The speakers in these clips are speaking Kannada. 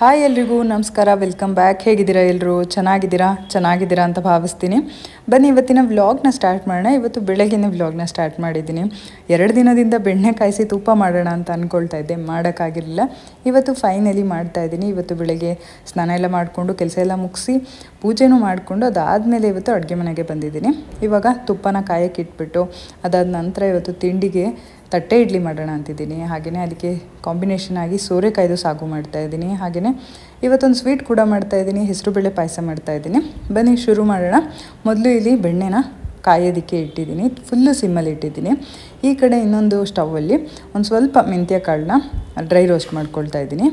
ಹಾಯ್ ಎಲ್ರಿಗೂ ನಮಸ್ಕಾರ ವೆಲ್ಕಮ್ ಬ್ಯಾಕ್ ಹೇಗಿದ್ದೀರಾ ಎಲ್ಲರೂ ಚೆನ್ನಾಗಿದ್ದೀರಾ ಚೆನ್ನಾಗಿದ್ದೀರಾ ಅಂತ ಭಾವಿಸ್ತೀನಿ ಬನ್ನಿ ಇವತ್ತಿನ ವ್ಲಾಗ್ನ ಸ್ಟಾರ್ಟ್ ಮಾಡೋಣ ಇವತ್ತು ಬೆಳಗ್ಗೆಯೇ ವ್ಲಾಗ್ನ ಸ್ಟಾರ್ಟ್ ಮಾಡಿದ್ದೀನಿ ಎರಡು ದಿನದಿಂದ ಬೆಣ್ಣೆ ಕಾಯಿಸಿ ತುಪ್ಪ ಮಾಡೋಣ ಅಂತ ಅಂದ್ಕೊಳ್ತಾ ಇದ್ದೆ ಮಾಡೋಕ್ಕಾಗಿರಲಿಲ್ಲ ಇವತ್ತು ಫೈನಲಿ ಮಾಡ್ತಾ ಇದ್ದೀನಿ ಇವತ್ತು ಬೆಳಗ್ಗೆ ಸ್ನಾನ ಎಲ್ಲ ಮಾಡಿಕೊಂಡು ಕೆಲಸ ಎಲ್ಲ ಮುಗಿಸಿ ಪೂಜೆನೂ ಮಾಡಿಕೊಂಡು ಅದಾದಮೇಲೆ ಇವತ್ತು ಅಡುಗೆ ಮನೆಗೆ ಬಂದಿದ್ದೀನಿ ಇವಾಗ ತುಪ್ಪನ ಕಾಯಕ್ಕೆ ಇಟ್ಬಿಟ್ಟು ಅದಾದ ನಂತರ ಇವತ್ತು ತಿಂಡಿಗೆ ತಟ್ಟೆ ಇಡ್ಲಿ ಮಾಡೋಣ ಅಂತಿದ್ದೀನಿ ಹಾಗೆಯೇ ಅದಕ್ಕೆ ಕಾಂಬಿನೇಷನ್ ಆಗಿ ಸೋರೆಕಾಯ್ದು ಸಾಗು ಮಾಡ್ತಾ ಇದ್ದೀನಿ ಹಾಗೆಯೇ ಇವತ್ತೊಂದು ಸ್ವೀಟ್ ಕೂಡ ಮಾಡ್ತಾ ಮಾಡ್ತಾಯಿದ್ದೀನಿ ಹೆಸರುಬೇಳೆ ಪಾಯಸ ಮಾಡ್ತಾ ಇದ್ದೀನಿ ಬನ್ನಿ ಶುರು ಮಾಡೋಣ ಮೊದಲು ಇಲ್ಲಿ ಬೆಣ್ಣೆನ ಕಾಯೋದಿಕ್ಕೆ ಇಟ್ಟಿದ್ದೀನಿ ಫುಲ್ಲು ಸಿಮ್ಮಲ್ಲಿ ಇಟ್ಟಿದ್ದೀನಿ ಈ ಕಡೆ ಇನ್ನೊಂದು ಸ್ಟವಲ್ಲಿ ಒಂದು ಸ್ವಲ್ಪ ಮೆಂತ್ಯ ಕಾಳನ್ನ ಡ್ರೈ ರೋಸ್ಟ್ ಮಾಡ್ಕೊಳ್ತಾ ಇದ್ದೀನಿ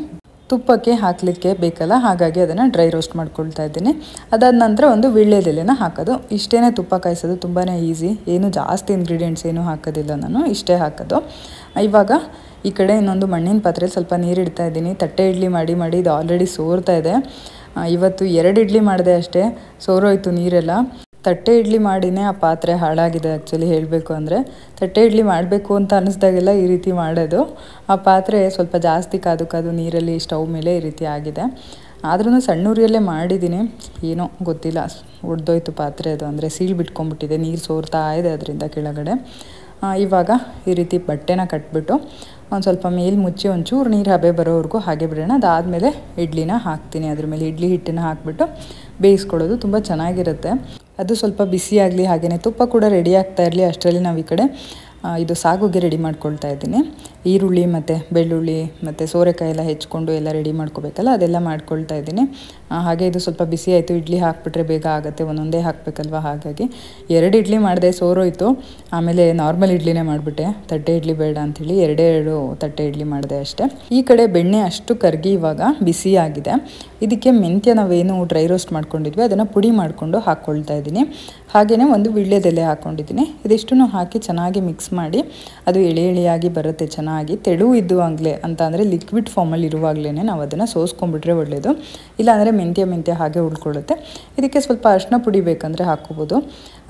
ತುಪ್ಪಕ್ಕೆ ಹಾಕಲಿಕ್ಕೆ ಬೇಕಲ್ಲ ಹಾಗಾಗಿ ಅದನ್ನು ಡ್ರೈ ರೋಸ್ಟ್ ಮಾಡ್ಕೊಳ್ತಾ ಇದ್ದೀನಿ ಅದಾದ ನಂತರ ಒಂದು ವಿಳ್ಯದೆಲೆನ ಹಾಕೋದು ಇಷ್ಟೇ ತುಪ್ಪ ಕಾಯಿಸೋದು ತುಂಬಾ ಈಸಿ ಏನು ಜಾಸ್ತಿ ಇಂಗ್ರೀಡಿಯೆಂಟ್ಸ್ ಏನೂ ಹಾಕೋದಿಲ್ಲ ನಾನು ಇಷ್ಟೇ ಹಾಕೋದು ಇವಾಗ ಈ ಕಡೆ ಇನ್ನೊಂದು ಮಣ್ಣಿನ ಪಾತ್ರೆ ಸ್ವಲ್ಪ ನೀರಿಡ್ತಾ ಇದ್ದೀನಿ ತಟ್ಟೆ ಇಡ್ಲಿ ಮಾಡಿ ಮಾಡಿ ಇದು ಆಲ್ರೆಡಿ ಸೋರ್ತಾ ಇದೆ ಇವತ್ತು ಎರಡು ಇಡ್ಲಿ ಮಾಡಿದೆ ಅಷ್ಟೇ ಸೋರೋಯ್ತು ನೀರೆಲ್ಲ ತಟ್ಟೆ ಇಡ್ಲಿ ಮಾಡಿನೇ ಆ ಪಾತ್ರೆ ಹಾಳಾಗಿದೆ ಆ್ಯಕ್ಚುಲಿ ಹೇಳಬೇಕು ಅಂದರೆ ತಟ್ಟೆ ಇಡ್ಲಿ ಮಾಡಬೇಕು ಅಂತ ಅನಿಸ್ದಾಗೆಲ್ಲ ಈ ರೀತಿ ಮಾಡೋದು ಆ ಪಾತ್ರೆ ಸ್ವಲ್ಪ ಜಾಸ್ತಿ ಕಾದು ಕಾದು ನೀರಲ್ಲಿ ಸ್ಟವ್ ಮೇಲೆ ಈ ರೀತಿ ಆಗಿದೆ ಆದ್ರೂ ಸಣ್ಣೂರಿಯಲ್ಲೇ ಮಾಡಿದ್ದೀನಿ ಏನೋ ಗೊತ್ತಿಲ್ಲ ಒಡೆದೋಯ್ತು ಪಾತ್ರೆ ಅದು ಅಂದರೆ ಸೀಳು ಬಿಟ್ಕೊಂಡ್ಬಿಟ್ಟಿದೆ ನೀರು ಸೋರ್ತಾ ಇದೆ ಅದರಿಂದ ಕೆಳಗಡೆ ಇವಾಗ ಈ ರೀತಿ ಬಟ್ಟೆನ ಕಟ್ಬಿಟ್ಟು ಒಂದು ಸ್ವಲ್ಪ ಮೇಲೆ ಮುಚ್ಚಿ ಒಂಚೂರು ನೀರು ಹಬೆ ಬರೋವರೆಗೂ ಹಾಗೆ ಬಿಡೋಣ ಅದಾದಮೇಲೆ ಇಡ್ಲಿನ ಹಾಕ್ತೀನಿ ಅದ್ರ ಮೇಲೆ ಇಡ್ಲಿ ಹಿಟ್ಟಿನ ಹಾಕ್ಬಿಟ್ಟು ಬೇಯಿಸ್ಕೊಳ್ಳೋದು ತುಂಬ ಚೆನ್ನಾಗಿರುತ್ತೆ ಅದು ಸ್ವಲ್ಪ ಬಿಸಿಯಾಗಲಿ ಹಾಗೆಯೇ ತುಪ್ಪ ಕೂಡ ರೆಡಿ ಆಗ್ತಾ ಇರಲಿ ಅಷ್ಟರಲ್ಲಿ ನಾವು ಈ ಕಡೆ ಇದು ಸಾಗುಗೆ ರೆಡಿ ಮಾಡ್ಕೊಳ್ತಾ ಇದ್ದೀನಿ ಈರುಳ್ಳಿ ಮತ್ತು ಬೆಳ್ಳುಳ್ಳಿ ಮತ್ತು ಸೋರೆಕಾಯಿ ಎಲ್ಲ ಹೆಚ್ಕೊಂಡು ಎಲ್ಲ ರೆಡಿ ಮಾಡ್ಕೋಬೇಕಲ್ಲ ಅದೆಲ್ಲ ಮಾಡ್ಕೊಳ್ತಾ ಇದ್ದೀನಿ ಹಾಗೆ ಇದು ಸ್ವಲ್ಪ ಬಿಸಿ ಆಯಿತು ಇಡ್ಲಿ ಹಾಕಿಬಿಟ್ರೆ ಬೇಗ ಆಗುತ್ತೆ ಒಂದೊಂದೇ ಹಾಕಬೇಕಲ್ವ ಹಾಗಾಗಿ ಎರಡು ಇಡ್ಲಿ ಮಾಡಿದೆ ಸೋರೋಯಿತು ಆಮೇಲೆ ನಾರ್ಮಲ್ ಇಡ್ಲಿನೇ ಮಾಡಿಬಿಟ್ಟೆ ತಟ್ಟೆ ಇಡ್ಲಿ ಬೇಡ ಅಂಥೇಳಿ ಎರಡೇ ಎರಡು ತಟ್ಟೆ ಇಡ್ಲಿ ಮಾಡಿದೆ ಅಷ್ಟೇ ಈ ಕಡೆ ಬೆಣ್ಣೆ ಅಷ್ಟು ಕರಗಿ ಇವಾಗ ಬಿಸಿ ಆಗಿದೆ ಇದಕ್ಕೆ ಮೆಂತ್ಯ ನಾವೇನು ಡ್ರೈ ರೋಸ್ಟ್ ಮಾಡ್ಕೊಂಡಿದ್ವಿ ಅದನ್ನು ಪುಡಿ ಮಾಡಿಕೊಂಡು ಹಾಕ್ಕೊಳ್ತಾ ಇದ್ದೀನಿ ಹಾಗೆಯೇ ಒಂದು ವಿಳ್ಯದೆಲೆ ಹಾಕ್ಕೊಂಡಿದ್ದೀನಿ ಇದಿಷ್ಟನ್ನು ಹಾಕಿ ಚೆನ್ನಾಗಿ ಮಿಕ್ಸ್ ಮಾಡಿ ಅದು ಎಳೆ ಎಳೆಯಾಗಿ ಬರುತ್ತೆ ಚೆನ್ನಾಗಿ ತೆಳು ಇದ್ದುವಾಗಲೇ ಅಂತ ಅಂದರೆ ಲಿಕ್ವಿಡ್ ಫಾರ್ಮಲ್ಲಿ ಇರುವಾಗಲೇ ನಾವು ಅದನ್ನು ಸೋಸ್ಕೊಂಡ್ಬಿಟ್ರೆ ಒಳ್ಳೆಯದು ಇಲ್ಲಾಂದರೆ ಮೆಂತ್ಯ ಮೆಂತ್ಯ ಹಾಗೆ ಉಳ್ಕೊಳ್ಳುತ್ತೆ ಇದಕ್ಕೆ ಸ್ವಲ್ಪ ಅರ್ಶಿನ ಪುಡಿ ಬೇಕಂದರೆ ಹಾಕ್ಕೋಬೋದು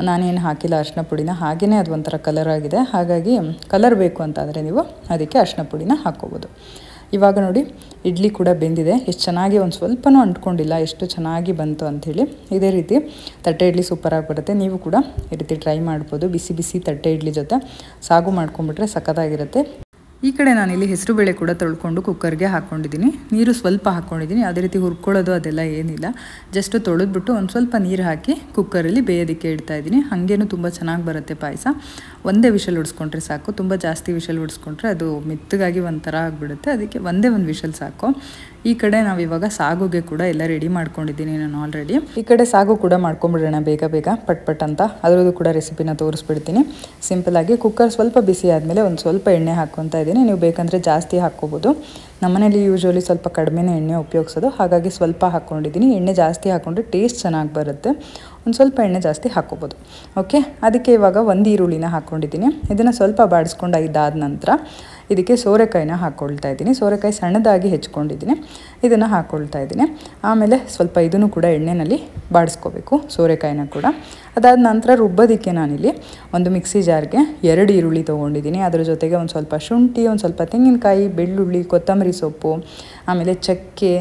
ನಾನೇನು ಹಾಕಿಲ್ಲ ಅರ್ಶಿನ ಪುಡಿನ ಹಾಗೆಯೇ ಅದು ಒಂಥರ ಕಲರ್ ಆಗಿದೆ ಹಾಗಾಗಿ ಕಲರ್ ಬೇಕು ಆದರೆ ನೀವು ಅದಕ್ಕೆ ಅರ್ಶಿನ ಪುಡಿನ ಹಾಕ್ಕೋಬೋದು ಇವಾಗ ನೋಡಿ ಇಡ್ಲಿ ಕೂಡ ಬೆಂದಿದೆ ಎಷ್ಟು ಚೆನ್ನಾಗಿ ಒಂದು ಸ್ವಲ್ಪನೂ ಅಂಟ್ಕೊಂಡಿಲ್ಲ ಎಷ್ಟು ಚೆನ್ನಾಗಿ ಬಂತು ಅಂಥೇಳಿ ಇದೇ ರೀತಿ ತಟ್ಟೆ ಇಡ್ಲಿ ಸೂಪರಾಗಿ ಬರುತ್ತೆ ನೀವು ಕೂಡ ಈ ರೀತಿ ಟ್ರೈ ಮಾಡ್ಬೋದು ಬಿಸಿ ಬಿಸಿ ತಟ್ಟೆ ಇಡ್ಲಿ ಜೊತೆ ಸಾಗು ಮಾಡ್ಕೊಂಬಿಟ್ರೆ ಸಖತ್ತಾಗಿರುತ್ತೆ ಈ ಕಡೆ ನಾನಿಲ್ಲಿ ಹೆಸರು ಬೇಳೆ ಕೂಡ ತೊಳ್ಕೊಂಡು ಕುಕ್ಕರ್ಗೆ ಹಾಕ್ಕೊಂಡಿದ್ದೀನಿ ನೀರು ಸ್ವಲ್ಪ ಹಾಕ್ಕೊಂಡಿದ್ದೀನಿ ಅದೇ ರೀತಿ ಹುರ್ಕೊಳ್ಳೋದು ಅದೆಲ್ಲ ಏನಿಲ್ಲ ಜಸ್ಟ್ ತೊಳೆದ್ಬಿಟ್ಟು ಒಂದು ಸ್ವಲ್ಪ ನೀರು ಹಾಕಿ ಕುಕ್ಕರಲ್ಲಿ ಬೇಯೋದಕ್ಕೆ ಇಡ್ತಾಯಿದ್ದೀನಿ ಹಾಗೇನು ತುಂಬ ಚೆನ್ನಾಗಿ ಬರುತ್ತೆ ಪಾಯಸ ಒಂದೇ ವಿಷಲ್ ಉಡ್ಸ್ಕೊಂಡ್ರೆ ಸಾಕು ತುಂಬ ಜಾಸ್ತಿ ವಿಷಲ್ ಉಡಿಸ್ಕೊಂಡ್ರೆ ಅದು ಮೆತ್ತಗಾಗಿ ಒಂಥರ ಆಗಿಬಿಡುತ್ತೆ ಅದಕ್ಕೆ ಒಂದೇ ಒಂದು ವಿಷಲ್ ಸಾಕು ಈ ಕಡೆ ನಾವು ಇವಾಗ ಸಾಗುಗೆ ಕೂಡ ಎಲ್ಲ ರೆಡಿ ಮಾಡ್ಕೊಂಡಿದ್ದೀನಿ ನಾನು ಆಲ್ರೆಡಿ ಈ ಕಡೆ ಸಾಗು ಕೂಡ ಮಾಡ್ಕೊಂಬಿಡೋಣ ಬೇಗ ಬೇಗ ಪಟ್ ಪಟ್ ಅಂತ ಅದರದ್ದು ಕೂಡ ರೆಸಿಪಿನ ತೋರಿಸ್ಬಿಡ್ತೀನಿ ಸಿಂಪಲಾಗಿ ಕುಕ್ಕರ್ ಸ್ವಲ್ಪ ಬಿಸಿ ಆದಮೇಲೆ ಒಂದು ಸ್ವಲ್ಪ ಎಣ್ಣೆ ಹಾಕ್ಕೊತಾ ಇದ್ದೀನಿ ನೀವು ಬೇಕಂದರೆ ಜಾಸ್ತಿ ಹಾಕ್ಕೋಬೋದು ನಮ್ಮನೇಲಿ ಯೂಶ್ವಲಿ ಸ್ವಲ್ಪ ಕಡಿಮೆ ಎಣ್ಣೆ ಉಪಯೋಗಿಸೋದು ಹಾಗಾಗಿ ಸ್ವಲ್ಪ ಹಾಕ್ಕೊಂಡಿದ್ದೀನಿ ಎಣ್ಣೆ ಜಾಸ್ತಿ ಹಾಕ್ಕೊಂಡ್ರೆ ಟೇಸ್ಟ್ ಚೆನ್ನಾಗಿ ಬರುತ್ತೆ ಒಂದು ಸ್ವಲ್ಪ ಎಣ್ಣೆ ಜಾಸ್ತಿ ಹಾಕ್ಕೋಬೋದು ಓಕೆ ಅದಕ್ಕೆ ಇವಾಗ ಒಂದು ಈರುಳ್ಳಿನ ಹಾಕ್ಕೊಂಡಿದ್ದೀನಿ ಇದನ್ನು ಸ್ವಲ್ಪ ಬಾಡಿಸ್ಕೊಂಡು ಇದಾದ ನಂತರ ಇದಕ್ಕೆ ಸೋರೆಕಾಯಿನ ಹಾಕ್ಕೊಳ್ತಾ ಇದ್ದೀನಿ ಸೋರೆಕಾಯಿ ಸಣ್ಣದಾಗಿ ಹೆಚ್ಕೊಂಡಿದ್ದೀನಿ ಇದನ್ನು ಹಾಕ್ಕೊಳ್ತಾ ಇದ್ದೀನಿ ಆಮೇಲೆ ಸ್ವಲ್ಪ ಇದನ್ನು ಕೂಡ ಎಣ್ಣೆಯಲ್ಲಿ ಬಾಡಿಸ್ಕೋಬೇಕು ಸೋರೆಕಾಯಿನ ಕೂಡ ಅದಾದ ನಂತರ ರುಬ್ಬೋದಕ್ಕೆ ನಾನಿಲ್ಲಿ ಒಂದು ಮಿಕ್ಸಿ ಜಾರ್ಗೆ ಎರಡು ಈರುಳ್ಳಿ ತೊಗೊಂಡಿದ್ದೀನಿ ಅದರ ಜೊತೆಗೆ ಒಂದು ಸ್ವಲ್ಪ ಶುಂಠಿ ಒಂದು ಸ್ವಲ್ಪ ತೆಂಗಿನಕಾಯಿ ಬೆಳ್ಳುಳ್ಳಿ ಕೊತ್ತಂಬರಿ ಸೊಪ್ಪು ಆಮೇಲೆ ಚಕ್ಕೆ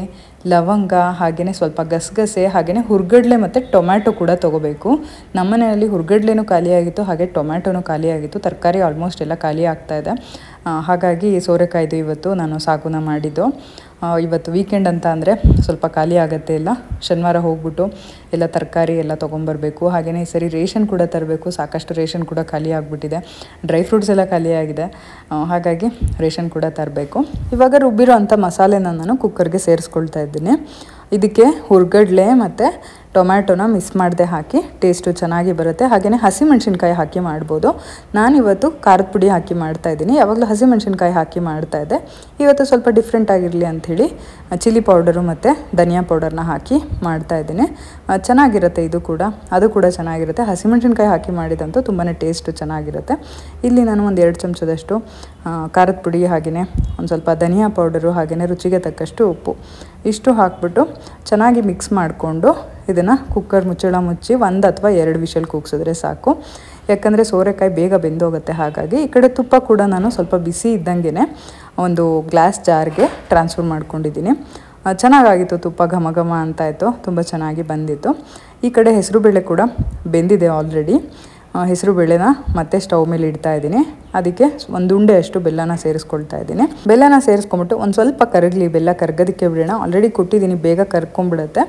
ಲವಂಗ ಹಾಗೆಯೇ ಸ್ವಲ್ಪ ಗಸಗಸೆ ಹಾಗೆಯೇ ಹುರ್ಗಡ್ಲೆ ಮತ್ತು ಟೊಮ್ಯಾಟೊ ಕೂಡ ತೊಗೋಬೇಕು ನಮ್ಮ ಮನೆಯಲ್ಲಿ ಹುರ್ಗಡ್ಲೆನೂ ಖಾಲಿಯಾಗಿತ್ತು ಹಾಗೆ ಟೊಮ್ಯಾಟೊನೂ ಖಾಲಿಯಾಗಿತ್ತು ತರಕಾರಿ ಆಲ್ಮೋಸ್ಟ್ ಎಲ್ಲ ಖಾಲಿ ಆಗ್ತಾಯಿದೆ ಹಾಗಾಗಿ ಸೋರೆಕಾಯ್ದು ಇವತ್ತು ನಾನು ಸಾಗುನ ಮಾಡಿದ್ದು ಇವತ್ತು ವೀಕೆಂಡ್ ಅಂತ ಅಂದರೆ ಸ್ವಲ್ಪ ಖಾಲಿ ಆಗುತ್ತೆ ಎಲ್ಲ ಶನಿವಾರ ಹೋಗ್ಬಿಟ್ಟು ಎಲ್ಲ ತರಕಾರಿ ಎಲ್ಲ ತೊಗೊಂಬರ್ಬೇಕು ಹಾಗೆಯೇ ಈ ಸರಿ ರೇಷನ್ ಕೂಡ ತರಬೇಕು ಸಾಕಷ್ಟು ರೇಷನ್ ಕೂಡ ಖಾಲಿ ಆಗಿಬಿಟ್ಟಿದೆ ಡ್ರೈ ಫ್ರೂಟ್ಸ್ ಎಲ್ಲ ಖಾಲಿಯಾಗಿದೆ ಹಾಗಾಗಿ ರೇಷನ್ ಕೂಡ ತರಬೇಕು ಇವಾಗ ರುಬ್ಬಿರೋ ಅಂಥ ಮಸಾಲೆನ ನಾನು ಕುಕ್ಕರ್ಗೆ ಸೇರಿಸ್ಕೊಳ್ತಾ ಇದ್ದೀನಿ ಇದಕ್ಕೆ ಹುರ್ಗಡ್ಲೆ ಮತ್ತು ಟೊಮ್ಯಾಟೊನ ಮಿಸ್ ಮಾಡದೆ ಹಾಕಿ ಟೇಸ್ಟು ಚೆನ್ನಾಗಿ ಬರುತ್ತೆ ಹಾಗೆಯೇ ಹಸಿಮೆಣ್ಸಿನ್ಕಾಯಿ ಹಾಕಿ ಮಾಡ್ಬೋದು ನಾನಿವತ್ತು ಖಾರದ ಪುಡಿ ಹಾಕಿ ಮಾಡ್ತಾ ಇದ್ದೀನಿ ಯಾವಾಗಲೂ ಹಸಿಮೆಣ್ಸಿನ್ಕಾಯಿ ಹಾಕಿ ಮಾಡ್ತಾ ಇದ್ದೆ ಇವತ್ತು ಸ್ವಲ್ಪ ಡಿಫ್ರೆಂಟ್ ಆಗಿರಲಿ ಅಂಥೇಳಿ ಚಿಲ್ಲಿ ಪೌಡರು ಮತ್ತು ಧನಿಯಾ ಪೌಡರ್ನ ಹಾಕಿ ಮಾಡ್ತಾ ಇದ್ದೀನಿ ಚೆನ್ನಾಗಿರುತ್ತೆ ಇದು ಕೂಡ ಅದು ಕೂಡ ಚೆನ್ನಾಗಿರುತ್ತೆ ಹಸಿಮೆಣ್ಸಿನ್ಕಾಯಿ ಹಾಕಿ ಮಾಡಿದಂತೂ ತುಂಬಾ ಟೇಸ್ಟು ಚೆನ್ನಾಗಿರುತ್ತೆ ಇಲ್ಲಿ ನಾನು ಒಂದು ಎರಡು ಚಮಚದಷ್ಟು ಖಾರದ ಪುಡಿ ಹಾಗೆಯೇ ಒಂದು ಸ್ವಲ್ಪ ಧನಿಯಾ ಪೌಡರು ಹಾಗೆಯೇ ರುಚಿಗೆ ತಕ್ಕಷ್ಟು ಉಪ್ಪು ಇಷ್ಟು ಹಾಕ್ಬಿಟ್ಟು ಚೆನ್ನಾಗಿ ಮಿಕ್ಸ್ ಮಾಡಿಕೊಂಡು ಇದನ್ನು ಕುಕ್ಕರ್ ಮುಚ್ಚಳ ಮುಚ್ಚಿ ಒಂದು ಅಥವಾ ಎರಡು ವಿಷಲ್ ಕೂಗಿಸಿದ್ರೆ ಸಾಕು ಯಾಕಂದರೆ ಸೋರೆಕಾಯಿ ಬೇಗ ಬೆಂದೋಗುತ್ತೆ ಹಾಗಾಗಿ ಈ ಕಡೆ ತುಪ್ಪ ಕೂಡ ನಾನು ಸ್ವಲ್ಪ ಬಿಸಿ ಇದ್ದಂಗೆ ಒಂದು ಗ್ಲಾಸ್ ಜಾರ್ಗೆ ಟ್ರಾನ್ಸ್ಫರ್ ಮಾಡ್ಕೊಂಡಿದ್ದೀನಿ ಚೆನ್ನಾಗಾಗಿತ್ತು ತುಪ್ಪ ಘಮ ಘಮ ಆಯಿತು ತುಂಬ ಚೆನ್ನಾಗಿ ಬಂದಿತ್ತು ಈ ಕಡೆ ಹೆಸರುಬೇಳೆ ಕೂಡ ಬೆಂದಿದೆ ಆಲ್ರೆಡಿ ಹೆಸರು ಬೇಳೆನ ಮತ್ತೆ ಸ್ಟವ್ ಮೇಲೆ ಇಡ್ತಾ ಇದ್ದೀನಿ ಅದಕ್ಕೆ ಒಂದು ಉಂಡೆ ಅಷ್ಟು ಬೆಲ್ಲನ ಸೇರಿಸ್ಕೊಳ್ತಾ ಇದ್ದೀನಿ ಬೆಲ್ಲನ ಸೇರಿಸ್ಕೊಂಬಿಟ್ಟು ಒಂದು ಸ್ವಲ್ಪ ಕರಗಲಿ ಬೆಲ್ಲ ಕರ್ಗೋದಕ್ಕೆ ಬಿಡೋಣ ಆಲ್ರೆಡಿ ಕೊಟ್ಟಿದ್ದೀನಿ ಬೇಗ ಕರ್ಕೊಂಡ್ಬಿಡುತ್ತೆ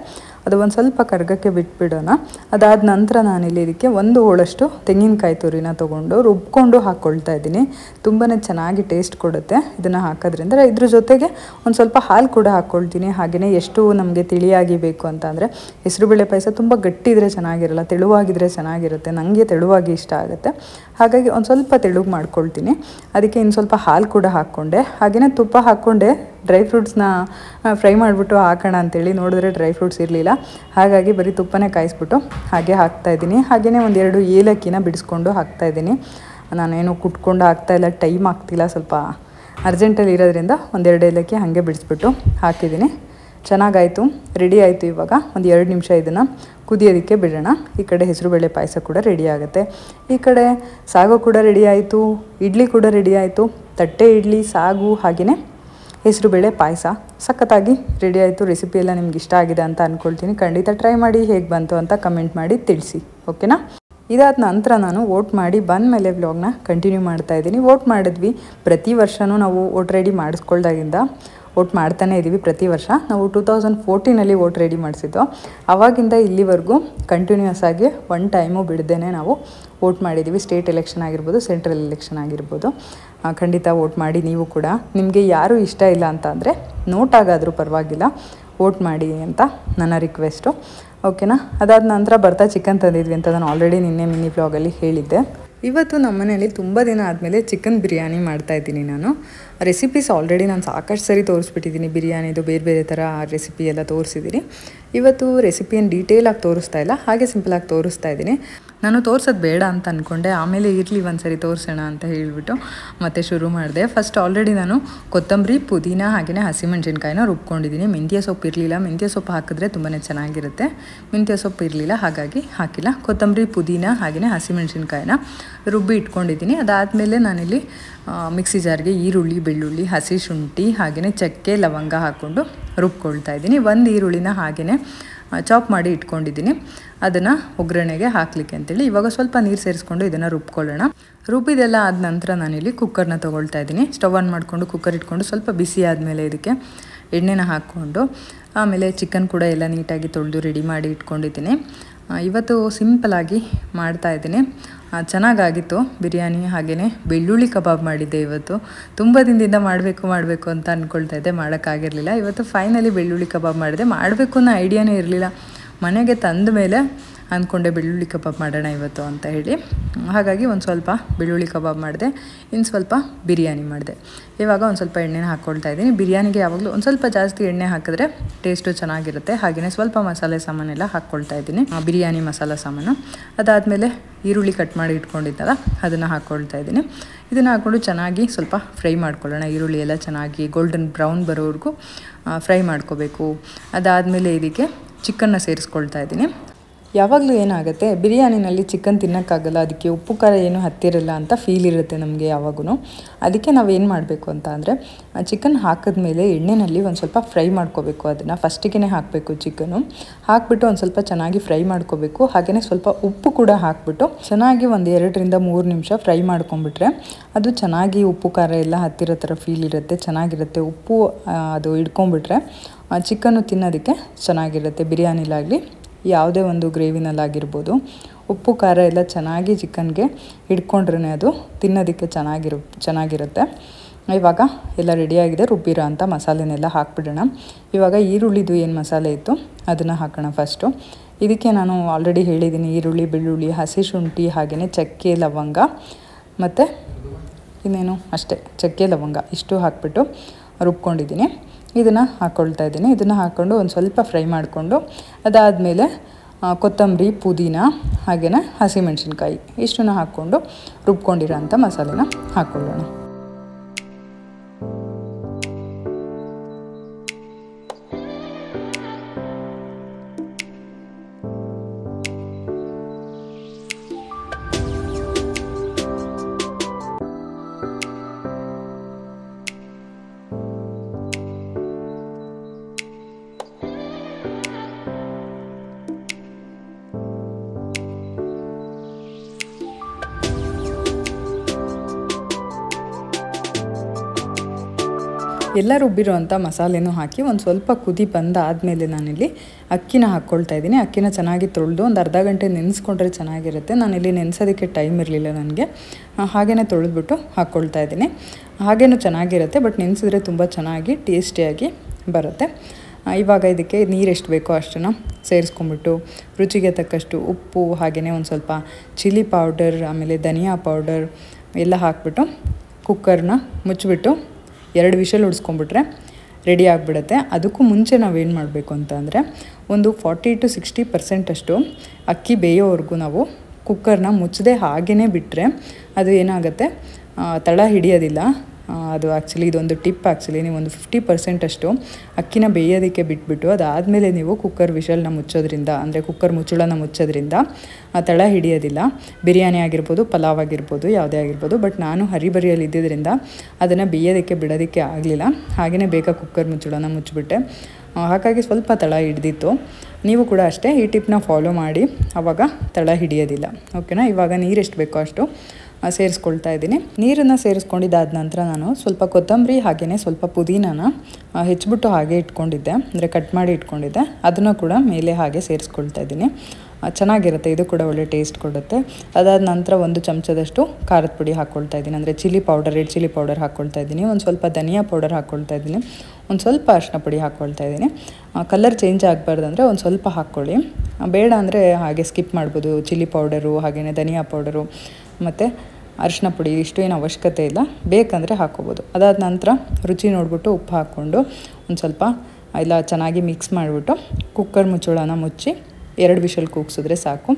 ಅದು ಒಂದು ಸ್ವಲ್ಪ ಕರ್ಗಕ್ಕೆ ಬಿಟ್ಬಿಡೋಣ ಅದಾದ ನಂತರ ನಾನಿಲ್ಲಿ ಇದಕ್ಕೆ ಒಂದು ಹೋಳಷ್ಟು ತೆಂಗಿನಕಾಯಿ ತುರಿನ ತೊಗೊಂಡು ರುಬ್ಕೊಂಡು ಹಾಕ್ಕೊಳ್ತಾ ಇದ್ದೀನಿ ತುಂಬಾ ಚೆನ್ನಾಗಿ ಟೇಸ್ಟ್ ಕೊಡುತ್ತೆ ಇದನ್ನು ಹಾಕೋದ್ರಿಂದ ಇದ್ರ ಜೊತೆಗೆ ಒಂದು ಸ್ವಲ್ಪ ಹಾಲು ಕೂಡ ಹಾಕ್ಕೊಳ್ತೀನಿ ಹಾಗೆಯೇ ಎಷ್ಟು ನಮಗೆ ತಿಳಿಯಾಗಿ ಬೇಕು ಅಂತ ಅಂದರೆ ಹೆಸರುಬೇಳೆ ಪಾಯಸ ತುಂಬ ಗಟ್ಟಿ ಇದ್ದರೆ ಚೆನ್ನಾಗಿರಲ್ಲ ತೆಳುವಾಗಿದ್ದರೆ ಚೆನ್ನಾಗಿರುತ್ತೆ ನನಗೆ ತೆಳುವಾಗಿ ಇಷ್ಟ ಆಗುತ್ತೆ ಹಾಗಾಗಿ ಒಂದು ಸ್ವಲ್ಪ ತೆಳುಗು ಮಾಡ್ಕೊಳ್ತೀನಿ ಅದಕ್ಕೆ ಇನ್ನು ಸ್ವಲ್ಪ ಹಾಲು ಕೂಡ ಹಾಕ್ಕೊಂಡೆ ಹಾಗೆಯೇ ತುಪ್ಪ ಹಾಕ್ಕೊಂಡೆ ಡ್ರೈ ಫ್ರೂಟ್ಸ್ನ ಫ್ರೈ ಮಾಡಿಬಿಟ್ಟು ಹಾಕೋಣ ಅಂತೇಳಿ ನೋಡಿದ್ರೆ ಡ್ರೈ ಫ್ರೂಟ್ಸ್ ಇರಲಿಲ್ಲ ಹಾಗಾಗಿ ಬರೀ ತುಪ್ಪನೇ ಕಾಯಿಸ್ಬಿಟ್ಟು ಹಾಗೆ ಹಾಕ್ತಾಯಿದ್ದೀನಿ ಹಾಗೆಯೇ ಒಂದೆರಡು ಏಲಕ್ಕಿನ ಬಿಡಿಸ್ಕೊಂಡು ಹಾಕ್ತಾಯಿದ್ದೀನಿ ನಾನೇನು ಕುಟ್ಕೊಂಡು ಇಲ್ಲ ಟೈಮ್ ಆಗ್ತಿಲ್ಲ ಸ್ವಲ್ಪ ಅರ್ಜೆಂಟಲ್ಲಿ ಇರೋದ್ರಿಂದ ಒಂದೆರಡು ಏಲಕ್ಕಿ ಹಾಗೆ ಬಿಡಿಸ್ಬಿಟ್ಟು ಹಾಕಿದ್ದೀನಿ ಚೆನ್ನಾಗಾಯಿತು ರೆಡಿ ಆಯಿತು ಇವಾಗ ಒಂದು ಎರಡು ನಿಮಿಷ ಇದನ್ನು ಕುದಿಯೋದಕ್ಕೆ ಬಿಡೋಣ ಈ ಕಡೆ ಬೇಳೆ ಪಾಯಸ ಕೂಡ ರೆಡಿ ಆಗುತ್ತೆ ಈ ಕಡೆ ಸಾಗು ಕೂಡ ರೆಡಿ ಆಯಿತು ಇಡ್ಲಿ ಕೂಡ ರೆಡಿ ಆಯಿತು ತಟ್ಟೆ ಇಡ್ಲಿ ಸಾಗು ಹಾಗೆಯೇ ಬೇಳೆ ಪಾಯಸ ಸಖತ್ತಾಗಿ ರೆಡಿ ಆಯಿತು ರೆಸಿಪಿ ಎಲ್ಲ ನಿಮ್ಗೆ ಇಷ್ಟ ಆಗಿದೆ ಅಂತ ಅಂದ್ಕೊಳ್ತೀನಿ ಖಂಡಿತ ಟ್ರೈ ಮಾಡಿ ಹೇಗೆ ಬಂತು ಅಂತ ಕಮೆಂಟ್ ಮಾಡಿ ತಿಳಿಸಿ ಓಕೆನಾ ಇದಾದ ನಂತರ ನಾನು ವೋಟ್ ಮಾಡಿ ಬಂದ ಮೇಲೆ ವ್ಲಾಗ್ನ ಕಂಟಿನ್ಯೂ ಮಾಡ್ತಾ ಇದ್ದೀನಿ ವೋಟ್ ಮಾಡಿದ್ವಿ ಪ್ರತಿ ವರ್ಷವೂ ನಾವು ವೋಟ್ ರೆಡಿ ಮಾಡಿಸ್ಕೊಳ್ದಾಗಿಂದ ವೋಟ್ ಮಾಡ್ತಾನೆ ಇದ್ದೀವಿ ಪ್ರತಿ ವರ್ಷ ನಾವು ಟೂ ತೌಸಂಡ್ ಫೋರ್ಟೀನಲ್ಲಿ ವೋಟ್ ರೆಡಿ ಮಾಡಿಸಿದ್ದು ಆವಾಗಿಂದ ಇಲ್ಲಿವರೆಗೂ ಕಂಟಿನ್ಯೂಸ್ ಆಗಿ ಒನ್ ಟೈಮು ಬಿಡ್ದೇ ನಾವು ವೋಟ್ ಮಾಡಿದ್ದೀವಿ ಸ್ಟೇಟ್ ಎಲೆಕ್ಷನ್ ಆಗಿರ್ಬೋದು ಸೆಂಟ್ರಲ್ ಎಲೆಕ್ಷನ್ ಆಗಿರ್ಬೋದು ಖಂಡಿತ ವೋಟ್ ಮಾಡಿ ನೀವು ಕೂಡ ನಿಮಗೆ ಯಾರೂ ಇಷ್ಟ ಇಲ್ಲ ಅಂತ ಅಂದರೆ ಆಗಾದರೂ ಪರವಾಗಿಲ್ಲ ವೋಟ್ ಮಾಡಿ ಅಂತ ನನ್ನ ರಿಕ್ವೆಸ್ಟು ಓಕೆನಾ ಅದಾದ ನಂತರ ಬರ್ತಾ ಚಿಕನ್ ತಂದಿದ್ವಿ ಅಂತ ನಾನು ಆಲ್ರೆಡಿ ನಿನ್ನೆ ಮಿನಿ ಬ್ಲಾಗಲ್ಲಿ ಹೇಳಿದ್ದೆ ಇವತ್ತು ನಮ್ಮ ಮನೆಯಲ್ಲಿ ತುಂಬ ದಿನ ಆದಮೇಲೆ ಚಿಕನ್ ಬಿರಿಯಾನಿ ಮಾಡ್ತಾಯಿದ್ದೀನಿ ನಾನು ರೆಸಿಪೀಸ್ ಆಲ್ರೆಡಿ ನಾನು ಸಾಕಷ್ಟು ಸರಿ ತೋರಿಸ್ಬಿಟ್ಟಿದ್ದೀನಿ ಬಿರಿಯಾನಿದು ಬೇರೆ ಬೇರೆ ಥರ ರೆಸಿಪಿ ಎಲ್ಲ ತೋರಿಸಿದ್ದೀನಿ ಇವತ್ತು ರೆಸಿಪಿಯನ್ನು ಡೀಟೇಲಾಗಿ ತೋರಿಸ್ತಾ ಇಲ್ಲ ಹಾಗೆ ಸಿಂಪಲಾಗಿ ತೋರಿಸ್ತಾ ಇದ್ದೀನಿ ನಾನು ತೋರ್ಸೋದು ಬೇಡ ಅಂತ ಅಂದ್ಕೊಂಡೆ ಆಮೇಲೆ ಇರಲಿ ಒಂದು ಸರಿ ತೋರಿಸೋಣ ಅಂತ ಹೇಳಿಬಿಟ್ಟು ಮತ್ತೆ ಶುರು ಮಾಡಿದೆ ಫಸ್ಟ್ ಆಲ್ರೆಡಿ ನಾನು ಕೊತ್ತಂಬರಿ ಪುದೀನ ಹಾಗೆಯೇ ಹಸಿಮೆಣ್ಸಿನ್ಕಾಯಿನ ರುಬ್ಕೊಂಡಿದ್ದೀನಿ ಮೆಂತ್ಯ ಸೊಪ್ಪು ಇರಲಿಲ್ಲ ಮೆಂತ್ಯ ಸೊಪ್ಪು ಹಾಕಿದ್ರೆ ತುಂಬಾ ಚೆನ್ನಾಗಿರುತ್ತೆ ಮೆಂತ್ಯ ಸೊಪ್ಪು ಇರಲಿಲ್ಲ ಹಾಗಾಗಿ ಹಾಕಿಲ್ಲ ಕೊತ್ತಂಬರಿ ಪುದೀನ ಹಾಗೆಯೇ ಹಸಿಮೆಣ್ಸಿನ್ಕಾಯಿನ ರುಬ್ಬಿ ಇಟ್ಕೊಂಡಿದ್ದೀನಿ ಅದಾದಮೇಲೆ ನಾನಿಲ್ಲಿ ಮಿಕ್ಸಿ ಜಾರ್ಗೆ ಈರುಳ್ಳಿ ಬೆಳ್ಳುಳ್ಳಿ ಹಸಿ ಶುಂಠಿ ಹಾಗೆಯೇ ಚಕ್ಕೆ ಲವಂಗ ಹಾಕ್ಕೊಂಡು ರುಬ್ಕೊಳ್ತಾ ಇದ್ದೀನಿ ಒಂದು ಈರುಳ್ಳಿನ ಹಾಗೆಯೇ ಚಾಪ್ ಮಾಡಿ ಇಟ್ಕೊಂಡಿದ್ದೀನಿ ಅದನ್ನು ಒಗ್ಗರಣೆಗೆ ಹಾಕಲಿಕ್ಕೆ ಅಂತೇಳಿ ಇವಾಗ ಸ್ವಲ್ಪ ನೀರು ಸೇರಿಸ್ಕೊಂಡು ಇದನ್ನು ರುಬ್ಕೊಳ್ಳೋಣ ರುಬ್ಬಿದೆಲ್ಲ ಆದ ನಂತರ ನಾನಿಲ್ಲಿ ಕುಕ್ಕರ್ನ ತೊಗೊಳ್ತಾ ಇದ್ದೀನಿ ಸ್ಟವ್ ಆನ್ ಮಾಡಿಕೊಂಡು ಕುಕ್ಕರ್ ಇಟ್ಕೊಂಡು ಸ್ವಲ್ಪ ಬಿಸಿ ಆದಮೇಲೆ ಇದಕ್ಕೆ ಎಣ್ಣೆನ ಹಾಕ್ಕೊಂಡು ಆಮೇಲೆ ಚಿಕನ್ ಕೂಡ ಎಲ್ಲ ನೀಟಾಗಿ ತೊಳೆದು ರೆಡಿ ಮಾಡಿ ಇಟ್ಕೊಂಡಿದ್ದೀನಿ ಇವತ್ತು ಸಿಂಪಲಾಗಿ ಮಾಡ್ತಾಯಿದ್ದೀನಿ ಚೆನ್ನಾಗಾಗಿತ್ತು ಬಿರಿಯಾನಿ ಹಾಗೆಯೇ ಬೆಳ್ಳುಳ್ಳಿ ಕಬಾಬ್ ಮಾಡಿದ್ದೆ ಇವತ್ತು ತುಂಬ ದಿನದಿಂದ ಮಾಡಬೇಕು ಮಾಡಬೇಕು ಅಂತ ಅಂದ್ಕೊಳ್ತಾ ಇದ್ದೆ ಮಾಡೋಕ್ಕಾಗಿರಲಿಲ್ಲ ಇವತ್ತು ಫೈನಲಿ ಬೆಳ್ಳುಳ್ಳಿ ಕಬಾಬ್ ಮಾಡಿದೆ ಮಾಡಬೇಕು ಅನ್ನೋ ಐಡಿಯಾನೇ ಇರಲಿಲ್ಲ ಮನೆಗೆ ತಂದ ಮೇಲೆ ಅಂದ್ಕೊಂಡೆ ಬೆಳ್ಳುಳ್ಳಿ ಕಬಾಬ್ ಮಾಡೋಣ ಇವತ್ತು ಅಂತ ಹೇಳಿ ಹಾಗಾಗಿ ಒಂದು ಸ್ವಲ್ಪ ಬೆಳ್ಳುಳ್ಳಿ ಕಬಾಬ್ ಮಾಡಿದೆ ಇನ್ನು ಸ್ವಲ್ಪ ಬಿರಿಯಾನಿ ಮಾಡಿದೆ ಇವಾಗ ಒಂದು ಸ್ವಲ್ಪ ಎಣ್ಣೆನ ಹಾಕ್ಕೊಳ್ತಾ ಇದ್ದೀನಿ ಬಿರಿಯಾನಿಗೆ ಯಾವಾಗಲೂ ಒಂದು ಸ್ವಲ್ಪ ಜಾಸ್ತಿ ಎಣ್ಣೆ ಹಾಕಿದ್ರೆ ಟೇಸ್ಟು ಚೆನ್ನಾಗಿರುತ್ತೆ ಹಾಗೆಯೇ ಸ್ವಲ್ಪ ಮಸಾಲೆ ಸಾಮಾನೆಲ್ಲ ಹಾಕ್ಕೊಳ್ತಾ ಇದ್ದೀನಿ ಬಿರಿಯಾನಿ ಮಸಾಲೆ ಸಾಮಾನು ಅದಾದಮೇಲೆ ಈರುಳ್ಳಿ ಕಟ್ ಮಾಡಿ ಇಟ್ಕೊಂಡಿದ್ದಲ್ಲ ಅದನ್ನು ಹಾಕ್ಕೊಳ್ತಾ ಇದ್ದೀನಿ ಇದನ್ನು ಹಾಕ್ಕೊಂಡು ಚೆನ್ನಾಗಿ ಸ್ವಲ್ಪ ಫ್ರೈ ಮಾಡ್ಕೊಳ್ಳೋಣ ಈರುಳ್ಳಿ ಎಲ್ಲ ಚೆನ್ನಾಗಿ ಗೋಲ್ಡನ್ ಬ್ರೌನ್ ಬರೋವರೆಗೂ ಫ್ರೈ ಮಾಡ್ಕೋಬೇಕು ಅದಾದಮೇಲೆ ಇದಕ್ಕೆ ಚಿಕನ್ನ ಸೇರಿಸ್ಕೊಳ್ತಾ ಇದ್ದೀನಿ ಯಾವಾಗಲೂ ಏನಾಗುತ್ತೆ ಬಿರಿಯಾನಿನಲ್ಲಿ ಚಿಕನ್ ತಿನ್ನೋಕ್ಕಾಗಲ್ಲ ಅದಕ್ಕೆ ಉಪ್ಪು ಖಾರ ಏನು ಹತ್ತಿರಲ್ಲ ಅಂತ ಫೀಲ್ ಇರುತ್ತೆ ನಮಗೆ ಯಾವಾಗೂ ಅದಕ್ಕೆ ನಾವು ಏನು ಮಾಡಬೇಕು ಅಂತ ಅಂದರೆ ಚಿಕನ್ ಹಾಕಿದ್ಮೇಲೆ ಎಣ್ಣೆಯಲ್ಲಿ ಒಂದು ಸ್ವಲ್ಪ ಫ್ರೈ ಮಾಡ್ಕೋಬೇಕು ಅದನ್ನು ಫಸ್ಟಿಗೆ ಹಾಕಬೇಕು ಚಿಕನು ಹಾಕ್ಬಿಟ್ಟು ಒಂದು ಸ್ವಲ್ಪ ಚೆನ್ನಾಗಿ ಫ್ರೈ ಮಾಡ್ಕೋಬೇಕು ಹಾಗೆಯೇ ಸ್ವಲ್ಪ ಉಪ್ಪು ಕೂಡ ಹಾಕಿಬಿಟ್ಟು ಚೆನ್ನಾಗಿ ಒಂದು ಎರಡರಿಂದ ಮೂರು ನಿಮಿಷ ಫ್ರೈ ಮಾಡ್ಕೊಂಬಿಟ್ರೆ ಅದು ಚೆನ್ನಾಗಿ ಉಪ್ಪು ಖಾರ ಎಲ್ಲ ಹತ್ತಿರೋ ಥರ ಫೀಲ್ ಇರುತ್ತೆ ಚೆನ್ನಾಗಿರುತ್ತೆ ಉಪ್ಪು ಅದು ಇಟ್ಕೊಂಬಿಟ್ರೆ ಚಿಕನ್ನು ತಿನ್ನೋದಕ್ಕೆ ಚೆನ್ನಾಗಿರುತ್ತೆ ಬಿರಿಯಾನಿಲಾಗಲಿ ಯಾವುದೇ ಒಂದು ಗ್ರೇವಿನಲ್ಲಾಗಿರ್ಬೋದು ಉಪ್ಪು ಖಾರ ಎಲ್ಲ ಚೆನ್ನಾಗಿ ಚಿಕನ್ಗೆ ಹಿಡ್ಕೊಂಡ್ರೇ ಅದು ತಿನ್ನೋದಕ್ಕೆ ಚೆನ್ನಾಗಿರು ಚೆನ್ನಾಗಿರುತ್ತೆ ಇವಾಗ ಎಲ್ಲ ರೆಡಿಯಾಗಿದೆ ರುಬ್ಬಿರೋ ಅಂತ ಮಸಾಲೆನೆಲ್ಲ ಹಾಕ್ಬಿಡೋಣ ಇವಾಗ ಈರುಳ್ಳಿದು ಏನು ಮಸಾಲೆ ಇತ್ತು ಅದನ್ನು ಹಾಕೋಣ ಫಸ್ಟು ಇದಕ್ಕೆ ನಾನು ಆಲ್ರೆಡಿ ಹೇಳಿದ್ದೀನಿ ಈರುಳ್ಳಿ ಬೆಳ್ಳುಳ್ಳಿ ಹಸಿ ಶುಂಠಿ ಹಾಗೆಯೇ ಚಕ್ಕೆ ಲವಂಗ ಮತ್ತು ಇನ್ನೇನು ಅಷ್ಟೇ ಚಕ್ಕೆ ಲವಂಗ ಇಷ್ಟು ಹಾಕ್ಬಿಟ್ಟು ರುಬ್ಕೊಂಡಿದ್ದೀನಿ ಇದನ್ನು ಹಾಕ್ಕೊಳ್ತಾ ಇದ್ದೀನಿ ಇದನ್ನು ಹಾಕ್ಕೊಂಡು ಒಂದು ಸ್ವಲ್ಪ ಫ್ರೈ ಮಾಡಿಕೊಂಡು ಅದಾದಮೇಲೆ ಕೊತ್ತಂಬರಿ ಪುದೀನ ಹಾಗೆಯೇ ಹಸಿಮೆಣಸಿನ್ಕಾಯಿ ಇಷ್ಟನ್ನು ಹಾಕ್ಕೊಂಡು ಅಂಥ ಮಸಾಲೆನ ಹಾಕ್ಕೊಳ್ಳೋಣ ಎಲ್ಲ ರುಬ್ಬಿರೋವಂಥ ಮಸಾಲೆನೂ ಹಾಕಿ ಒಂದು ಸ್ವಲ್ಪ ಕುದಿ ಬಂದಾದಮೇಲೆ ನಾನಿಲ್ಲಿ ಅಕ್ಕಿನ ಹಾಕ್ಕೊಳ್ತಾ ಇದ್ದೀನಿ ಅಕ್ಕಿನ ಚೆನ್ನಾಗಿ ತೊಳೆದು ಒಂದು ಅರ್ಧ ಗಂಟೆ ನೆನೆಸ್ಕೊಂಡ್ರೆ ಚೆನ್ನಾಗಿರುತ್ತೆ ನಾನಿಲ್ಲಿ ನೆನೆಸೋದಕ್ಕೆ ಟೈಮ್ ಇರಲಿಲ್ಲ ನನಗೆ ಹಾಗೇ ತೊಳೆದ್ಬಿಟ್ಟು ಹಾಕ್ಕೊಳ್ತಾ ಇದ್ದೀನಿ ಹಾಗೇನೂ ಚೆನ್ನಾಗಿರುತ್ತೆ ಬಟ್ ನೆನೆಸಿದ್ರೆ ತುಂಬ ಚೆನ್ನಾಗಿ ಟೇಸ್ಟಿಯಾಗಿ ಬರುತ್ತೆ ಇವಾಗ ಇದಕ್ಕೆ ನೀರು ಎಷ್ಟು ಬೇಕೋ ಅಷ್ಟನ್ನು ಸೇರಿಸ್ಕೊಂಬಿಟ್ಟು ರುಚಿಗೆ ತಕ್ಕಷ್ಟು ಉಪ್ಪು ಹಾಗೆಯೇ ಒಂದು ಸ್ವಲ್ಪ ಚಿಲ್ಲಿ ಪೌಡರ್ ಆಮೇಲೆ ಧನಿಯಾ ಪೌಡರ್ ಎಲ್ಲ ಹಾಕ್ಬಿಟ್ಟು ಕುಕ್ಕರ್ನ ಮುಚ್ಚಿಬಿಟ್ಟು ಎರಡು ವಿಷಲ್ ಉಡ್ಸ್ಕೊಂಬಿಟ್ರೆ ರೆಡಿ ಆಗಿಬಿಡುತ್ತೆ ಅದಕ್ಕೂ ಮುಂಚೆ ನಾವೇನು ಮಾಡಬೇಕು ಅಂತ ಅಂದರೆ ಒಂದು ಫಾರ್ಟಿ ಟು ಸಿಕ್ಸ್ಟಿ ಪರ್ಸೆಂಟಷ್ಟು ಅಕ್ಕಿ ಬೇಯೋವರೆಗೂ ನಾವು ಕುಕ್ಕರ್ನ ಮುಚ್ಚದೆ ಹಾಗೇ ಬಿಟ್ಟರೆ ಅದು ಏನಾಗುತ್ತೆ ತಳ ಹಿಡಿಯೋದಿಲ್ಲ ಅದು ಆ್ಯಕ್ಚುಲಿ ಇದೊಂದು ಟಿಪ್ ಆ್ಯಕ್ಚುಲಿ ನೀವು ಒಂದು ಫಿಫ್ಟಿ ಅಷ್ಟು ಅಕ್ಕಿನ ಬೇಯೋದಕ್ಕೆ ಬಿಟ್ಬಿಟ್ಟು ಅದಾದಮೇಲೆ ನೀವು ಕುಕ್ಕರ್ ವಿಷಲ್ನ ಮುಚ್ಚೋದ್ರಿಂದ ಅಂದರೆ ಕುಕ್ಕರ್ ಮುಚ್ಚಳನ ಮುಚ್ಚೋದ್ರಿಂದ ಆ ತಳ ಹಿಡಿಯೋದಿಲ್ಲ ಬಿರಿಯಾನಿ ಆಗಿರ್ಬೋದು ಪಲಾವ್ ಆಗಿರ್ಬೋದು ಯಾವುದೇ ಆಗಿರ್ಬೋದು ಬಟ್ ನಾನು ಹರಿಬರಿಯಲ್ಲಿ ಇದ್ದಿದ್ದರಿಂದ ಅದನ್ನು ಬೇಯೋದಕ್ಕೆ ಬಿಡೋದಕ್ಕೆ ಆಗಲಿಲ್ಲ ಹಾಗೆಯೇ ಬೇಗ ಕುಕ್ಕರ್ ಮುಚ್ಚಳನ ಮುಚ್ಚಿಬಿಟ್ಟೆ ಹಾಗಾಗಿ ಸ್ವಲ್ಪ ತಳ ಹಿಡ್ದಿತ್ತು ನೀವು ಕೂಡ ಅಷ್ಟೇ ಈ ಟಿಪ್ನ ಫಾಲೋ ಮಾಡಿ ಅವಾಗ ತಳ ಹಿಡಿಯೋದಿಲ್ಲ ಓಕೆನಾ ಇವಾಗ ನೀರೆಷ್ಟು ಬೇಕೋ ಅಷ್ಟು ಸೇರಿಸ್ಕೊಳ್ತಾ ಇದ್ದೀನಿ ನೀರನ್ನು ಸೇರಿಸ್ಕೊಂಡಿದ್ದಾದ ನಂತರ ನಾನು ಸ್ವಲ್ಪ ಕೊತ್ತಂಬರಿ ಹಾಗೆಯೇ ಸ್ವಲ್ಪ ಪುದೀನಾನ ಹೆಚ್ಚಿಬಿಟ್ಟು ಹಾಗೆ ಇಟ್ಕೊಂಡಿದ್ದೆ ಅಂದರೆ ಕಟ್ ಮಾಡಿ ಇಟ್ಕೊಂಡಿದ್ದೆ ಅದನ್ನು ಕೂಡ ಮೇಲೆ ಹಾಗೆ ಸೇರಿಸ್ಕೊಳ್ತಾ ಇದ್ದೀನಿ ಚೆನ್ನಾಗಿರುತ್ತೆ ಇದು ಕೂಡ ಒಳ್ಳೆ ಟೇಸ್ಟ್ ಕೊಡುತ್ತೆ ಅದಾದ ನಂತರ ಒಂದು ಚಮಚದಷ್ಟು ಖಾರದ ಪುಡಿ ಹಾಕ್ಕೊಳ್ತಾ ಇದ್ದೀನಿ ಅಂದರೆ chilli powder red chilli powder ಹಾಕ್ಕೊಳ್ತಾ ಇದ್ದೀನಿ ಒಂದು ಸ್ವಲ್ಪ ಧನಿಯಾ ಪೌಡರ್ ಹಾಕ್ಕೊಳ್ತಾ ಇದ್ದೀನಿ ಒಂದು ಸ್ವಲ್ಪ ಅರಿಶಿನ ಪುಡಿ ಹಾಕ್ಕೊಳ್ತಾ ಇದ್ದೀನಿ ಕಲರ್ ಚೇಂಜ್ ಆಗಬಾರ್ದು ಅಂದರೆ ಒಂದು ಸ್ವಲ್ಪ ಹಾಕ್ಕೊಳ್ಳಿ ಬೇಡ ಅಂದರೆ ಹಾಗೆ ಸ್ಕಿಪ್ ಮಾಡ್ಬೋದು ಚಿಲ್ಲಿ ಪೌಡರು ಹಾಗೆಯೇ ಧನಿಯಾ ಪೌಡರು ಮತ್ತು ಅರಿಶಿನ ಪುಡಿ ಇಷ್ಟು ಏನು ಅವಶ್ಯಕತೆ ಇಲ್ಲ ಬೇಕಂದರೆ ಹಾಕೋಬೋದು ಅದಾದ ನಂತರ ರುಚಿ ನೋಡಿಬಿಟ್ಟು ಉಪ್ಪು ಹಾಕ್ಕೊಂಡು ಒಂದು ಸ್ವಲ್ಪ ಎಲ್ಲ ಚೆನ್ನಾಗಿ ಮಿಕ್ಸ್ ಮಾಡಿಬಿಟ್ಟು ಕುಕ್ಕರ್ ಮುಚ್ಚಳನ ಮುಚ್ಚಿ ಎರಡು ವಿಷಲ್ ಕೂಗ್ಸಿದ್ರೆ ಸಾಕು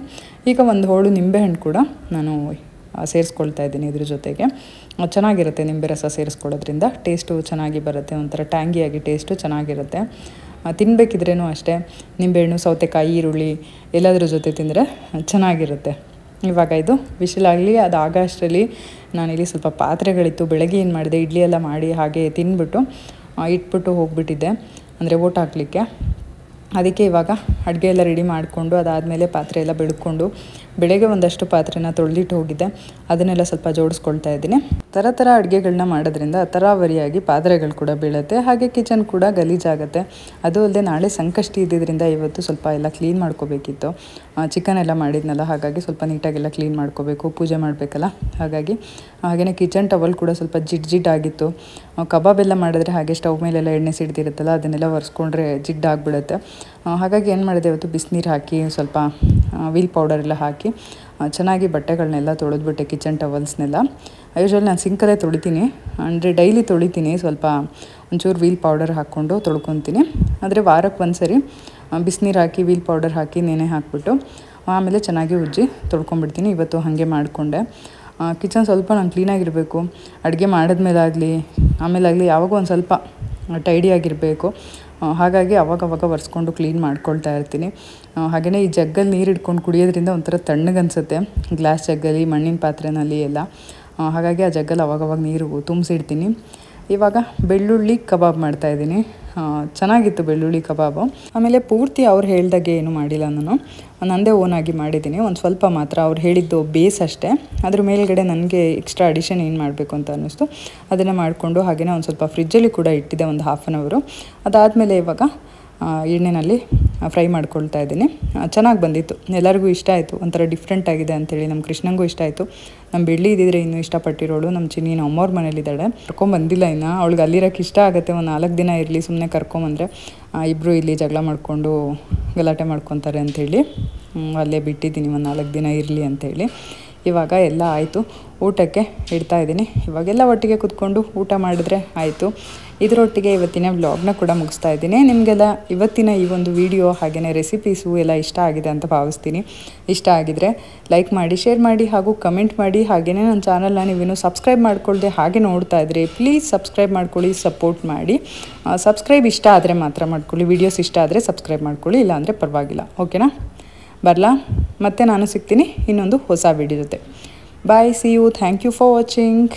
ಈಗ ಒಂದು ಹೋಳು ನಿಂಬೆಹಣ್ಣು ಕೂಡ ನಾನು ಸೇರಿಸ್ಕೊಳ್ತಾ ಇದ್ದೀನಿ ಇದ್ರ ಜೊತೆಗೆ ಚೆನ್ನಾಗಿರುತ್ತೆ ನಿಂಬೆ ರಸ ಸೇರಿಸ್ಕೊಳ್ಳೋದ್ರಿಂದ ಟೇಸ್ಟು ಚೆನ್ನಾಗಿ ಬರುತ್ತೆ ಒಂಥರ ಟ್ಯಾಂಗಿಯಾಗಿ ಟೇಸ್ಟು ಚೆನ್ನಾಗಿರುತ್ತೆ ತಿನ್ನಬೇಕಿದ್ರೇ ಅಷ್ಟೇ ನಿಂಬೆಹಣ್ಣು ಸೌತೆಕಾಯಿ ಈರುಳ್ಳಿ ಎಲ್ಲದರ ಜೊತೆ ತಿಂದರೆ ಚೆನ್ನಾಗಿರುತ್ತೆ ಇವಾಗ ಇದು ವಿಶಿಲಾಗಲಿ ಅದು ಅಷ್ಟರಲ್ಲಿ ನಾನಿಲ್ಲಿ ಸ್ವಲ್ಪ ಪಾತ್ರೆಗಳಿತ್ತು ಬೆಳಗ್ಗೆ ಏನು ಮಾಡಿದೆ ಇಡ್ಲಿ ಎಲ್ಲ ಮಾಡಿ ಹಾಗೆ ತಿನ್ಬಿಟ್ಟು ಇಟ್ಬಿಟ್ಟು ಹೋಗಿಬಿಟ್ಟಿದ್ದೆ ಅಂದರೆ ಓಟ್ ಹಾಕಲಿಕ್ಕೆ ಅದಕ್ಕೆ ಇವಾಗ ಅಡುಗೆ ಎಲ್ಲ ರೆಡಿ ಮಾಡಿಕೊಂಡು ಅದಾದಮೇಲೆ ಪಾತ್ರೆ ಎಲ್ಲ ಬೆಳ್ಕೊಂಡು ಬೆಳಗ್ಗೆ ಒಂದಷ್ಟು ಪಾತ್ರೆನ ತೊಳೆದಿಟ್ಟು ಹೋಗಿದ್ದೆ ಅದನ್ನೆಲ್ಲ ಸ್ವಲ್ಪ ಜೋಡಿಸ್ಕೊಳ್ತಾ ಇದ್ದೀನಿ ಥರ ಥರ ಅಡುಗೆಗಳನ್ನ ಮಾಡೋದ್ರಿಂದ ತರಾವರಿಯಾಗಿ ಪಾತ್ರೆಗಳು ಕೂಡ ಬೀಳುತ್ತೆ ಹಾಗೆ ಕಿಚನ್ ಕೂಡ ಗಲೀಜಾಗುತ್ತೆ ಅದು ಅಲ್ಲದೆ ನಾಳೆ ಸಂಕಷ್ಟ ಇದ್ದಿದ್ದರಿಂದ ಇವತ್ತು ಸ್ವಲ್ಪ ಎಲ್ಲ ಕ್ಲೀನ್ ಮಾಡ್ಕೋಬೇಕಿತ್ತು ಚಿಕನ್ ಎಲ್ಲ ಮಾಡಿದ್ನಲ್ಲ ಹಾಗಾಗಿ ಸ್ವಲ್ಪ ನೀಟಾಗೆಲ್ಲ ಕ್ಲೀನ್ ಮಾಡ್ಕೋಬೇಕು ಪೂಜೆ ಮಾಡಬೇಕಲ್ಲ ಹಾಗಾಗಿ ಹಾಗೆಯೇ ಕಿಚನ್ ಟವಲ್ ಕೂಡ ಸ್ವಲ್ಪ ಜಿಡ್ ಆಗಿತ್ತು ಕಬಾಬ್ ಎಲ್ಲ ಮಾಡಿದ್ರೆ ಹಾಗೆ ಸ್ಟವ್ ಮೇಲೆಲ್ಲ ಎಣ್ಣೆ ಸಿಡ್ದಿರುತ್ತಲ್ಲ ಅದನ್ನೆಲ್ಲ ಒರೆಸ್ಕೊಂಡ್ರೆ ಜಿಡ್ಡಾಗ್ಬಿಡುತ್ತೆ ಹಾಗಾಗಿ ಏನು ಮಾಡಿದೆ ಇವತ್ತು ಬಿಸಿನೀರು ಹಾಕಿ ಸ್ವಲ್ಪ ವೀಲ್ ಪೌಡರ್ ಎಲ್ಲ ಹಾಕಿ ಚೆನ್ನಾಗಿ ಬಟ್ಟೆಗಳನ್ನೆಲ್ಲ ತೊಳೆದ್ಬಿಟ್ಟೆ ಕಿಚನ್ ಟವಲ್ಸ್ನೆಲ್ಲ ಯೂಶ್ವಲಿ ನಾನು ಸಿಂಕಲ್ಲೇ ತೊಳಿತೀನಿ ಅಂದರೆ ಡೈಲಿ ತೊಳಿತೀನಿ ಸ್ವಲ್ಪ ಒಂಚೂರು ವೀಲ್ ಪೌಡರ್ ಹಾಕ್ಕೊಂಡು ತೊಳ್ಕೊತೀನಿ ಆದರೆ ವಾರಕ್ಕೆ ಒಂದು ಸರಿ ಬಿಸಿನೀರು ಹಾಕಿ ವೀಲ್ ಪೌಡರ್ ಹಾಕಿ ನೆನೆ ಹಾಕ್ಬಿಟ್ಟು ಆಮೇಲೆ ಚೆನ್ನಾಗಿ ಉಜ್ಜಿ ತೊಳ್ಕೊಂಬಿಡ್ತೀನಿ ಇವತ್ತು ಹಾಗೆ ಮಾಡಿಕೊಂಡೆ ಕಿಚನ್ ಸ್ವಲ್ಪ ನಾನು ಕ್ಲೀನಾಗಿರಬೇಕು ಅಡುಗೆ ಮಾಡಿದ್ಮೇಲಾಗಲಿ ಆಮೇಲಾಗಲಿ ಯಾವಾಗೂ ಒಂದು ಸ್ವಲ್ಪ ಟೈಡಿಯಾಗಿರಬೇಕು ಹಾಗಾಗಿ ಅವಾಗವಾಗ ಒರೆಸ್ಕೊಂಡು ಕ್ಲೀನ್ ಮಾಡ್ಕೊಳ್ತಾ ಇರ್ತೀನಿ ಹಾಗೆಯೇ ಈ ಜಗ್ಗಲ್ಲಿ ನೀರು ಇಟ್ಕೊಂಡು ಕುಡಿಯೋದ್ರಿಂದ ಒಂಥರ ತಣ್ಣಗನ್ಸುತ್ತೆ ಗ್ಲಾಸ್ ಜಗ್ಗಲ್ಲಿ ಮಣ್ಣಿನ ಪಾತ್ರೆನಲ್ಲಿ ಎಲ್ಲ ಹಾಗಾಗಿ ಆ ಜಗ್ಗಲ್ಲಿ ಅವಾಗವಾಗ ನೀರು ತುಂಬಿಸಿಡ್ತೀನಿ ಇವಾಗ ಬೆಳ್ಳುಳ್ಳಿ ಕಬಾಬ್ ಮಾಡ್ತಾ ಇದ್ದೀನಿ ಚೆನ್ನಾಗಿತ್ತು ಬೆಳ್ಳುಳ್ಳಿ ಕಬಾಬು ಆಮೇಲೆ ಪೂರ್ತಿ ಅವ್ರು ಹೇಳ್ದಾಗೆ ಏನು ಮಾಡಿಲ್ಲ ನಾನು ನನ್ನದೇ ಓನಾಗಿ ಮಾಡಿದ್ದೀನಿ ಒಂದು ಸ್ವಲ್ಪ ಮಾತ್ರ ಅವ್ರು ಹೇಳಿದ್ದು ಬೇಸ್ ಅಷ್ಟೇ ಅದ್ರ ಮೇಲ್ಗಡೆ ನನಗೆ ಎಕ್ಸ್ಟ್ರಾ ಅಡಿಷನ್ ಏನು ಮಾಡಬೇಕು ಅಂತ ಅನ್ನಿಸ್ತು ಅದನ್ನು ಮಾಡಿಕೊಂಡು ಹಾಗೆಯೇ ಒಂದು ಸ್ವಲ್ಪ ಫ್ರಿಜ್ಜಲ್ಲಿ ಕೂಡ ಇಟ್ಟಿದೆ ಒಂದು ಹಾಫ್ ಆನ್ ಅವರು ಅದಾದಮೇಲೆ ಇವಾಗ ಎಣ್ಣೆನಲ್ಲಿ ಫ್ರೈ ಮಾಡ್ಕೊಳ್ತಾ ಇದ್ದೀನಿ ಚೆನ್ನಾಗಿ ಬಂದಿತ್ತು ಎಲ್ಲರಿಗೂ ಇಷ್ಟ ಆಯಿತು ಒಂಥರ ಡಿಫ್ರೆಂಟ್ ಆಗಿದೆ ಅಂತೇಳಿ ನಮ್ಮ ಕೃಷ್ಣಂಗೂ ಇಷ್ಟ ಆಯಿತು ನಮ್ಮ ಬೆಳ್ಳಿ ಇದ್ದಿದ್ರೆ ಇನ್ನೂ ಇಷ್ಟಪಟ್ಟಿರೋಳು ನಮ್ಮ ಚಿನ್ನಿ ನಮ್ಮ ಅಮ್ಮವ್ರ ಮನೇಲಿದ್ದಾಳೆ ಕರ್ಕೊಂಬಂದಿಲ್ಲ ಇನ್ನು ಅವಳಿಗೆ ಅಲ್ಲಿರೋಕ್ಕೆ ಇಷ್ಟ ಆಗುತ್ತೆ ಒಂದು ನಾಲ್ಕು ದಿನ ಇರಲಿ ಸುಮ್ಮನೆ ಕರ್ಕೊಂಬಂದರೆ ಇಬ್ಬರು ಇಲ್ಲಿ ಜಗಳ ಮಾಡಿಕೊಂಡು ಗಲಾಟೆ ಮಾಡ್ಕೊತಾರೆ ಅಂಥೇಳಿ ಅಲ್ಲೇ ಬಿಟ್ಟಿದ್ದೀನಿ ಒಂದು ನಾಲ್ಕು ದಿನ ಇರಲಿ ಅಂಥೇಳಿ ಇವಾಗ ಎಲ್ಲ ಆಯಿತು ಊಟಕ್ಕೆ ಇಡ್ತಾ ಇದ್ದೀನಿ ಇವಾಗೆಲ್ಲ ಒಟ್ಟಿಗೆ ಕೂತ್ಕೊಂಡು ಊಟ ಮಾಡಿದ್ರೆ ಆಯಿತು ಇದರೊಟ್ಟಿಗೆ ಇವತ್ತಿನ ವ್ಲಾಗ್ನ ಕೂಡ ಮುಗಿಸ್ತಾ ಇದ್ದೀನಿ ನಿಮಗೆಲ್ಲ ಇವತ್ತಿನ ಈ ಒಂದು ವಿಡಿಯೋ ಹಾಗೆಯೇ ರೆಸಿಪೀಸು ಎಲ್ಲ ಇಷ್ಟ ಆಗಿದೆ ಅಂತ ಭಾವಿಸ್ತೀನಿ ಇಷ್ಟ ಆಗಿದರೆ ಲೈಕ್ ಮಾಡಿ ಶೇರ್ ಮಾಡಿ ಹಾಗೂ ಕಮೆಂಟ್ ಮಾಡಿ ಹಾಗೆಯೇ ನನ್ನ ಚಾನಲ್ನ ನೀವೇನು ಸಬ್ಸ್ಕ್ರೈಬ್ ಮಾಡ್ಕೊಳ್ಳದೆ ಹಾಗೆ ನೋಡ್ತಾ ಇದ್ರಿ ಪ್ಲೀಸ್ ಸಬ್ಸ್ಕ್ರೈಬ್ ಮಾಡ್ಕೊಳ್ಳಿ ಸಪೋರ್ಟ್ ಮಾಡಿ ಸಬ್ಸ್ಕ್ರೈಬ್ ಇಷ್ಟ ಆದರೆ ಮಾತ್ರ ಮಾಡ್ಕೊಳ್ಳಿ ವೀಡಿಯೋಸ್ ಇಷ್ಟ ಆದರೆ ಸಬ್ಸ್ಕ್ರೈಬ್ ಮಾಡ್ಕೊಳ್ಳಿ ಇಲ್ಲಾಂದರೆ ಪರವಾಗಿಲ್ಲ ಓಕೆನಾ ಬರಲಾ ಮತ್ತೆ ನಾನು ಸಿಗ್ತೀನಿ ಇನ್ನೊಂದು ಹೊಸ ವಿಡಿಯೋ ಜೊತೆ bye see you thank you for watching